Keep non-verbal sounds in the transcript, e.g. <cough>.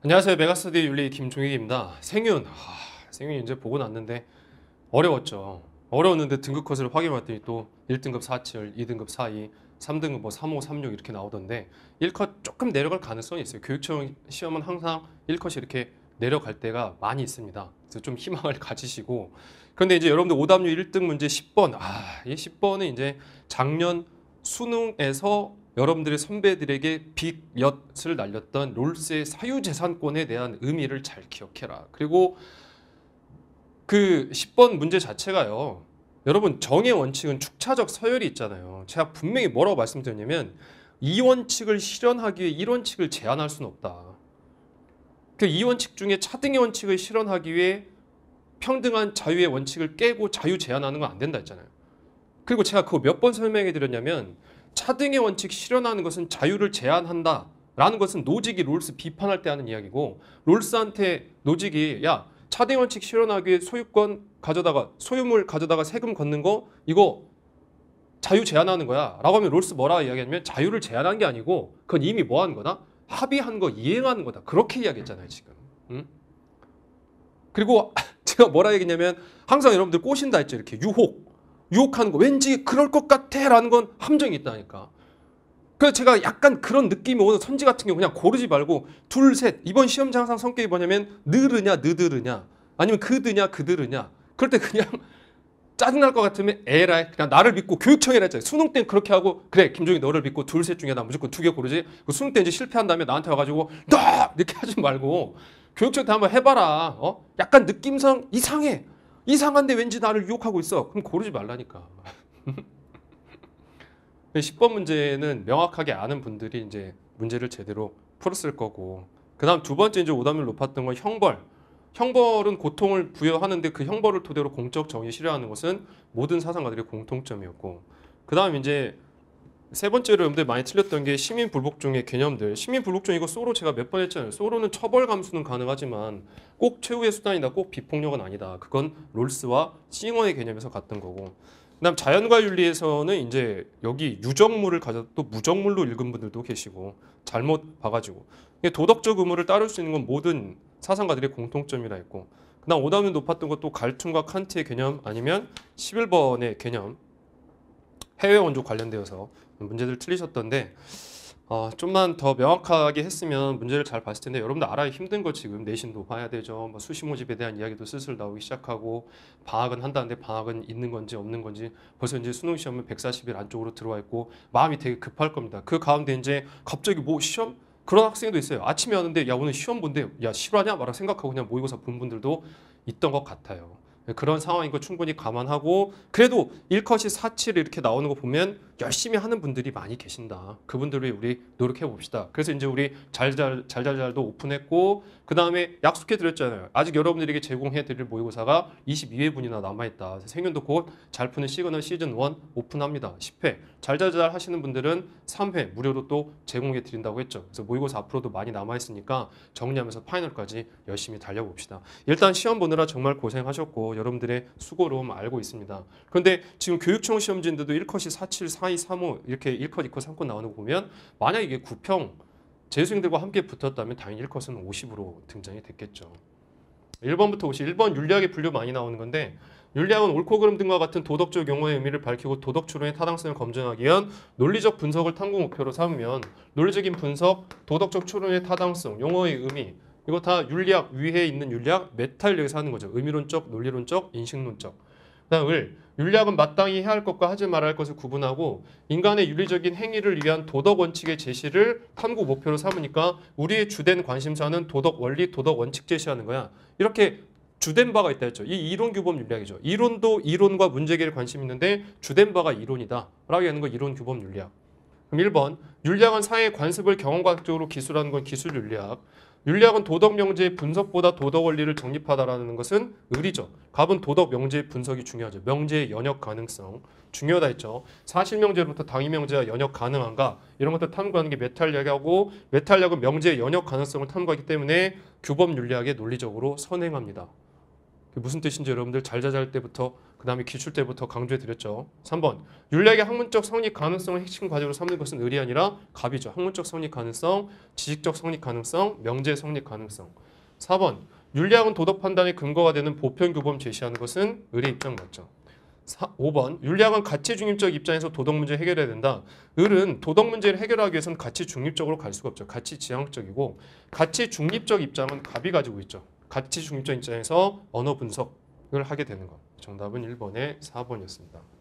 안녕하세요. 메가스터디 윤리 김종익입니다. 생윤, 아, 생윤 이제 보고 났는데 어려웠죠. 어려웠는데 등급 컷을 확인했더니 또 1등급 47, 2등급 42, 3등급 뭐 35, 36 이렇게 나오던데 1컷 조금 내려갈 가능성이 있어요. 교육청 시험은 항상 1컷이 이렇게 내려갈 때가 많이 있습니다. 그래서 좀 희망을 <laughs> 가지시고 그런데 이제 여러분들 오답률 1등 문제 10번 아, 이 10번은 이제 작년 수능에서 여러분들의 선배들에게 빅엿을 날렸던 롤스의 사유재산권에 대한 의미를 잘 기억해라. 그리고 그 10번 문제 자체가요. 여러분 정의 원칙은 축차적 서열이 있잖아요. 제가 분명히 뭐라고 말씀드렸냐면 이 원칙을 실현하기 위해 이원칙을 제한할 수는 없다. 그 2원칙 중에 차등의 원칙을 실현하기 위해 평등한 자유의 원칙을 깨고 자유 제한하는 건 안 된다 했잖아요. 그리고 제가 그거 몇 번 설명해 드렸냐면 차등의 원칙 실현하는 것은 자유를 제한한다. 라는 것은 노직이 롤스 비판할 때 하는 이야기고 롤스한테 노직이 야 차등 의 원칙 실현하기 위해 소유권 가져다가 소유물 가져다가 세금 걷는 거 이거 자유 제한하는 거야 라고 하면 롤스 뭐라 이야기하면 냐 자유를 제한한 게 아니고 그건 이미 뭐 하는 거다? 합의한 거 이행하는 거다 그렇게 이야기했잖아요 지금 응? 그리고 <laughs> 제가 뭐라 얘기했냐면 항상 여러분들 꼬신다 했죠 이렇게 유혹 유혹하는 거 왠지 그럴 것 같아라는 건 함정이 있다니까. 그래서 제가 약간 그런 느낌이 오는 선지 같은 경우 그냥 고르지 말고 둘, 셋. 이번 시험장 항상 성격이 뭐냐면 느르냐느드르냐 아니면 그드냐, 그드르냐 그럴 때 그냥 <laughs> 짜증날 것 같으면 에라이. 그냥 나를 믿고 교육청에라했잖아 수능 때는 그렇게 하고 그래, 김종인 너를 믿고 둘, 셋 중에 나 무조건 두 개 고르지. 그 수능 때 이제 실패한 다음에 나한테 와가지고 너! 이렇게 하지 말고 교육청 때 한번 해봐라. 어? 약간 느낌상 이상해. 이상한데 왠지 나를 유혹하고 있어. 그럼 고르지 말라니까. 10번 <laughs> 문제는 명확하게 아는 분들이 이제 문제를 제대로 풀었을 거고 그다음 두 번째 이제 오답률 높았던 건 형벌. 형벌은 고통을 부여하는데 그 형벌을 토대로 공적 정의 실현하는 것은 모든 사상가들의 공통점이었고 그다음 이제 세 번째로 여러분들 많이 틀렸던 게 시민 불복종의 개념들. 시민 불복종 이거 소로 제가 몇 번 했잖아요. 소로는 처벌 감수는 가능하지만 꼭 최후의 수단이다. 꼭 비폭력은 아니다. 그건 롤스와 싱어의 개념에서 갔던 거고. 그다음 자연과 윤리에서는 이제 여기 유정물을 가져도 무정물로 읽은 분들도 계시고 잘못 봐가지고 도덕적 의무를 따를 수 있는 건 모든 사상가들의 공통점이라 했고 그다음 오답률 높았던 것도 갈툼과 칸트의 개념 아니면 11번의 개념 해외 원조 관련되어서 문제들 틀리셨던데 어, 좀만 더 명확하게 했으면 문제를 잘 봤을 텐데 여러분들 알아야 힘든 거 지금 내신도 봐야 되죠. 뭐 수시 모집에 대한 이야기도 슬슬 나오기 시작하고 방학은 한다는데 방학은 있는 건지 없는 건지 벌써 이제 수능 시험은 140일 안쪽으로 들어와 있고 마음이 되게 급할 겁니다. 그 가운데 이제 갑자기 뭐 시험 그런 학생도 있어요. 아침에 왔는데 야 오늘 시험 본데 야싫어하냐 말아 생각하고 그냥 모의고사 본 분들도 있던 것 같아요. 그런 상황인 거 충분히 감안하고 그래도 1컷이 4, 7 이렇게 나오는 거 보면 열심히 하는 분들이 많이 계신다. 그분들을 우리 노력해 봅시다. 그래서 이제 우리 잘잘 잘잘잘도 오픈했고 그 다음에 약속해 드렸잖아요. 아직 여러분들에게 제공해 드릴 모의고사가 22회분이나 남아 있다. 생윤도 곧 잘 푸는 시그널 시즌 1 오픈합니다. 10회 잘잘잘 하시는 분들은 3회 무료로 또 제공해 드린다고 했죠. 그래서 모의고사 앞으로도 많이 남아 있으니까 정리하면서 파이널까지 열심히 달려봅시다. 일단 시험 보느라 정말 고생하셨고 여러분들의 수고로움 알고 있습니다. 그런데 지금 교육청 시험진들도 1컷이 474 4, 2, 3, 5 이렇게 1컷, 2컷, 3컷 나오는 거 보면 만약 이게 9평 재수생들과 함께 붙었다면 당연히 1컷은 50으로 등장이 됐겠죠. 1번부터 50, 1번 윤리학의 분류 많이 나오는 건데 윤리학은 옳고 그름 등과 같은 도덕적 용어의 의미를 밝히고 도덕 추론의 타당성을 검증하기 위한 논리적 분석을 탐구 목표로 삼으면 논리적인 분석, 도덕적 추론의 타당성, 용어의 의미 이거 다 윤리학 위에 있는 윤리학 메타 윤리에서 하는 거죠. 의미론적, 논리론적, 인식론적 다음을 윤리학은 마땅히 해야 할 것과 하지 말아야 할 것을 구분하고 인간의 윤리적인 행위를 위한 도덕 원칙의 제시를 탐구 목표로 삼으니까 우리의 주된 관심사는 도덕 원리, 도덕 원칙 제시하는 거야. 이렇게 주된 바가 있다 했죠. 이 이론 규범 윤리학이죠. 이론도 이론과 문제개를 관심 있는데 주된 바가 이론이다. 라고 하는 거 이론 규범 윤리학. 그럼 1번 윤리학은 사회의 관습을 경험과학적으로 기술하는 건 기술 윤리학 윤리학은 도덕 명제의 분석보다 도덕 원리를 정립하다라는 것은 의리죠. 갑은 도덕 명제의 분석이 중요하죠. 명제의 연역 가능성 중요하다 했죠. 사실 명제로부터 당위 명제와 연역 가능한가 이런 것들 탐구하는 게 메탈약하고 메탈약은 명제의 연역 가능성을 탐구하기 때문에 규범 윤리학에 논리적으로 선행합니다. 무슨 뜻인지 여러분들 잘자잘 때부터 그 다음에 기출 때부터 강조해드렸죠. 3번 윤리학의 학문적 성립 가능성을 핵심 과제로 삼는 것은 을이 아니라 갑이죠. 학문적 성립 가능성, 지식적 성립 가능성, 명제 성립 가능성. 4번 윤리학은 도덕 판단의 근거가 되는 보편 규범 제시하는 것은 을의 입장 맞죠. 4, 5번 윤리학은 가치 중립적 입장에서 도덕 문제 해결해야 된다. 을은 도덕 문제를 해결하기 위해서는 가치 중립적으로 갈 수가 없죠. 가치 지향적이고 가치 중립적 입장은 갑이 가지고 있죠. 가치 중립적 입장에서 언어 분석을 하게 되는 것. 정답은 1번에 4번이었습니다.